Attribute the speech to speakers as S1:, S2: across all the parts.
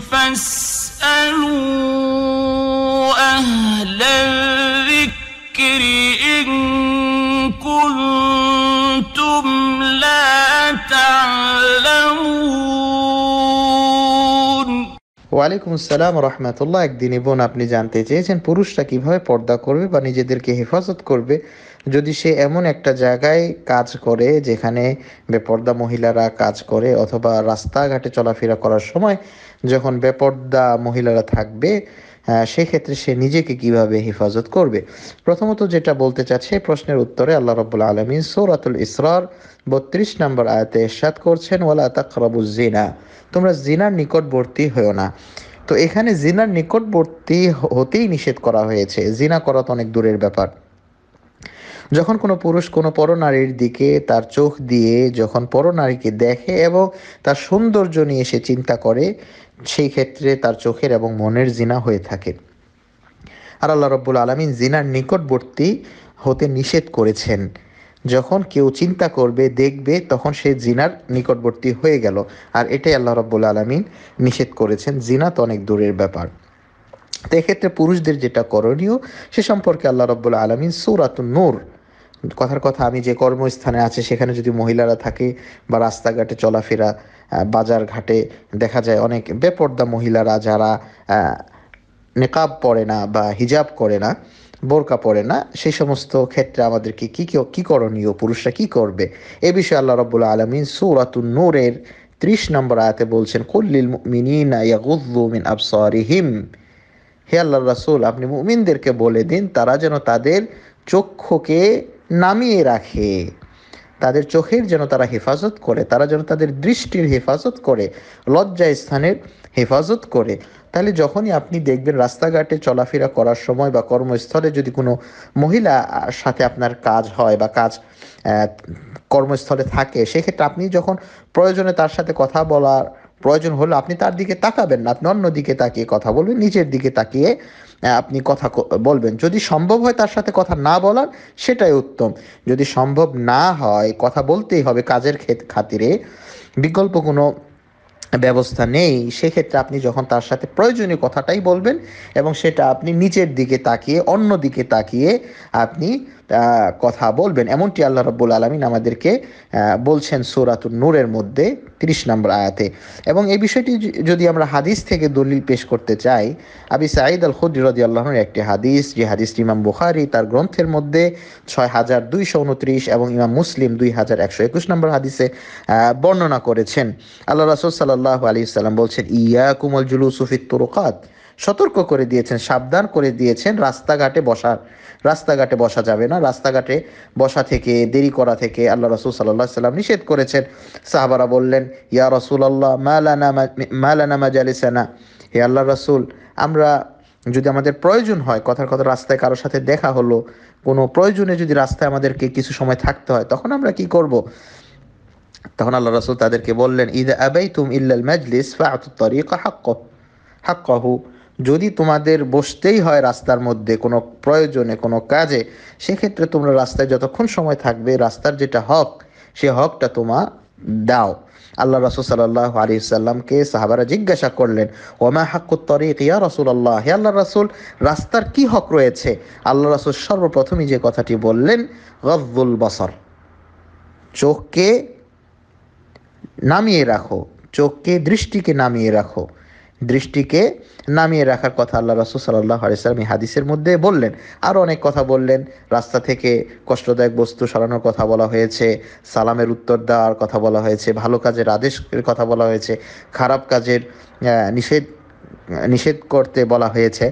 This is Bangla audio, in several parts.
S1: فاسألوا ওয়ালাইকুম আসসালাম রহমতুল্লাহ একদিন বোন আপনি জানতে চেয়েছেন পুরুষরা কিভাবে পর্দা করবে বা নিজেদেরকে হেফাজত করবে যদি সে এমন একটা জায়গায় কাজ করে যেখানে বেপর্দা মহিলারা কাজ করে অথবা রাস্তাঘাটে চলাফেরা করার সময় যখন বেপর্দা মহিলারা থাকবে সেক্ষেত্রে সে নিজেকে কিভাবে হেফাজত করবে প্রথমত যেটা বলতে চাচ্ছে প্রশ্নের উত্তরে আল্লাহ রব্বুল আলমিন সৌরাতুল ইসরার বত্রিশ নম্বর আয়াতে এরশাদ করছেন ওলা তাকরাবু জিনা তোমরা জিনার নিকটবর্তী হয়েও না তো এখানে জিনার নিকটবর্তী হতেই নিষেধ করা হয়েছে জিনা করা তো অনেক দূরের ব্যাপার যখন কোনো পুরুষ কোনো পরনারীর দিকে তার চোখ দিয়ে যখন পরনারীকে দেখে এবং তার সৌন্দর্য নিয়ে সে চিন্তা করে সেই ক্ষেত্রে তার চোখের এবং মনের জিনা হয়ে থাকে আর আল্লাহ রব্বুল আলমিন জিনার নিকটবর্তী হতে নিষেধ করেছেন যখন কেউ চিন্তা করবে দেখবে তখন সে জিনার নিকটবর্তী হয়ে গেল আর এটাই আল্লাহ রব্বুল আলমিন নিষেধ করেছেন জিনা তো অনেক দূরের ব্যাপার তো এক্ষেত্রে পুরুষদের যেটা করণীয় সে সম্পর্কে আল্লাহ রব্বুল আলমিন সৌরাত নূর কথার কথা আমি যে কর্মস্থানে আছে সেখানে যদি মহিলারা থাকে বা রাস্তাঘাটে চলাফেরা বাজার ঘাটে দেখা যায় অনেক বেপর্দা মহিলারা যারা নেকাব পরে না বা হিজাব করে না বোরকা পরে না সেই সমস্ত ক্ষেত্রে আমাদেরকে কী কী করণীয় পুরুষরা কি করবে এ বিষয়ে আল্লাহ রব্বুল্লা আলমিন সৌরাতুন নূরের ত্রিশ নম্বর আয়াতে বলছেন কল্লিল মিনা ইয়াগুদ্দু আবসারিহিম হে আল্লাহ রাসুল আপনি মুমিনদেরকে বলে দিন তারা যেন তাদের চক্ষুকে নামিয়ে রাখে তাদের চোখের যেন তারা হেফাজত করে তারা যেন তাদের দৃষ্টির হেফাজত করে লজ্জা স্থানের হেফাজত করে তাহলে যখনই আপনি দেখবেন রাস্তাঘাটে চলাফেরা করার সময় বা কর্মস্থলে যদি কোনো মহিলা সাথে আপনার কাজ হয় বা কাজ কর্মস্থলে থাকে সেক্ষেত্রে আপনি যখন প্রয়োজনে তার সাথে কথা বলার প্রয়োজন হলো আপনি তার দিকে তাকাবেন না আপনি অন্য দিকে তাকিয়ে কথা বলবেন নিজের দিকে তাকিয়ে আপনি কথা বলবেন যদি সম্ভব হয় তার সাথে কথা না বলার সেটাই উত্তম যদি সম্ভব না হয় কথা বলতেই হবে কাজের খাতিরে বিকল্প কোনো ব্যবস্থা নেই সেক্ষেত্রে আপনি যখন তার সাথে প্রয়োজনীয় কথাটাই বলবেন এবং সেটা আপনি নিচের দিকে তাকিয়ে অন্য দিকে তাকিয়ে আপনি কথা বলবেন এমনটি আল্লাহ রব্বুল আলমিন আমাদেরকে বলছেন সৌরাতুর নূরের মধ্যে তিরিশ নম্বর আয়াতে এবং এই বিষয়টি যদি আমরা হাদিস থেকে দলিল পেশ করতে চাই আবি সাঈদ আল খুদ্ রদি আল্লাহর একটি হাদিস যে হাদিস ইমাম বুখারি তার গ্রন্থের মধ্যে ছয় হাজার দুইশো উনত্রিশ এবং ইমাম মুসলিম দুই হাজার একশো একুশ নম্বর হাদিসে বর্ণনা করেছেন আল্লাহ রাসুল সাল্লাহ সাল্লাহ আলী ইসাল্লাম বলছেন ইয়া কুমল জুলু সুফিত তুরকাত সতর্ক করে দিয়েছেন সাবধান করে দিয়েছেন রাস্তাঘাটে বসার রাস্তাঘাটে বসা যাবে না রাস্তাঘাটে বসা থেকে দেরি করা থেকে আল্লাহ রসুল সাল্লাহ সাল্লাম নিষেধ করেছেন সাহাবারা বললেন ইয়া রসুল আল্লাহ মালানা মালানা হে আল্লাহ রসুল আমরা যদি আমাদের প্রয়োজন হয় কথার কথা রাস্তায় কারোর সাথে দেখা হলো কোনো প্রয়োজনে যদি রাস্তায় আমাদেরকে কিছু সময় থাকতে হয় তখন আমরা কি করব তখন আল্লাহ রসুল তাদেরকে বললেন ঈদ আবাই তুম ইল্লাল মজলিস ফাতুত্তরিক হাক্ক হাক্কহু যদি তোমাদের বসতেই হয় রাস্তার মধ্যে কোনো প্রয়োজনে কোনো কাজে সেক্ষেত্রে তোমরা রাস্তায় যতক্ষণ সময় থাকবে রাস্তার যেটা হক সে হকটা তোমা দাও আল্লাহ রাসুল সাল্লাহ আলী সাল্লামকে সাহাবারা জিজ্ঞাসা করলেন ওমা হাক্কুত তরিক ইয়া রসুল আল্লাহ হে আল্লাহ রাসুল রাস্তার কি হক রয়েছে আল্লাহ রাসুল সর্বপ্রথমই যে কথাটি বললেন গজ্জুল বসর চোখকে নামিয়ে রাখো চোখকে দৃষ্টিকে নামিয়ে রাখো দৃষ্টিকে নামিয়ে রাখার কথা আল্লাহ রসুল সাল্লাহ আলিয়াল্লাম হাদিসের মধ্যে বললেন আরও অনেক কথা বললেন রাস্তা থেকে কষ্টদায়ক বস্তু সরানোর কথা বলা হয়েছে সালামের উত্তর দেওয়ার কথা বলা হয়েছে ভালো কাজের আদেশের কথা বলা হয়েছে খারাপ কাজের নিষেধ নিষেধ করতে বলা হয়েছে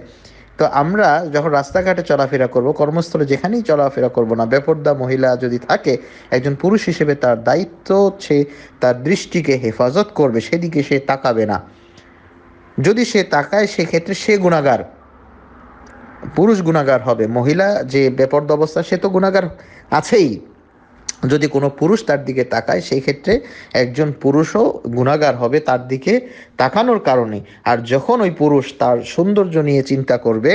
S1: তো আমরা যখন রাস্তাঘাটে চলাফেরা করব কর্মস্থলে যেখানেই চলাফেরা করব না বেপর্দা মহিলা যদি থাকে একজন পুরুষ হিসেবে তার দায়িত্ব হচ্ছে তার দৃষ্টিকে হেফাজত করবে সেদিকে সে তাকাবে না যদি সে তাকায় সেক্ষেত্রে সে গুণাগার পুরুষ গুণাগার হবে মহিলা যে বেপর্দ অবস্থা সে তো গুণাগার আছেই যদি কোনো পুরুষ তার দিকে তাকায় সেই ক্ষেত্রে একজন পুরুষও গুণাগার হবে তার দিকে তাকানোর কারণে আর যখন ওই পুরুষ তার সৌন্দর্য নিয়ে চিন্তা করবে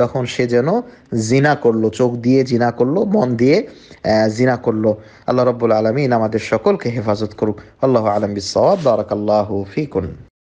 S1: তখন সে যেন জিনা করলো চোখ দিয়ে জিনা করলো মন দিয়ে জিনা করলো আল্লাহ রব্বুল আলমিন আমাদের সকলকে হেফাজত করুক আল্লাহ আলম বিসাদ ফিকুন